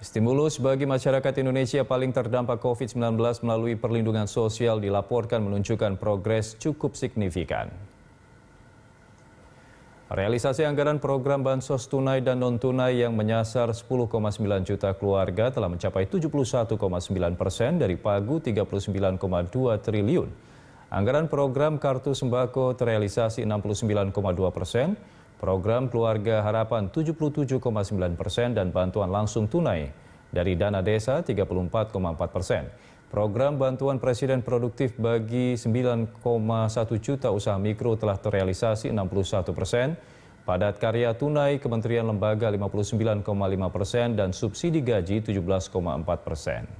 Stimulus bagi masyarakat Indonesia paling terdampak COVID-19 melalui perlindungan sosial dilaporkan menunjukkan progres cukup signifikan. Realisasi anggaran program bansos tunai dan non-tunai yang menyasar 10,9 juta keluarga telah mencapai 71,9 persen dari pagu 39,2 triliun. Anggaran program kartu sembako terrealisasi 69,2 persen, program Keluarga Harapan 77,9 persen dan bantuan langsung tunai dari dana desa 34,4 persen. Program bantuan Presiden Produktif bagi 9,1 juta usaha mikro telah terrealisasi 61 persen, padat karya tunai Kementerian Lembaga 59,5 persen, dan subsidi gaji 17,4 persen.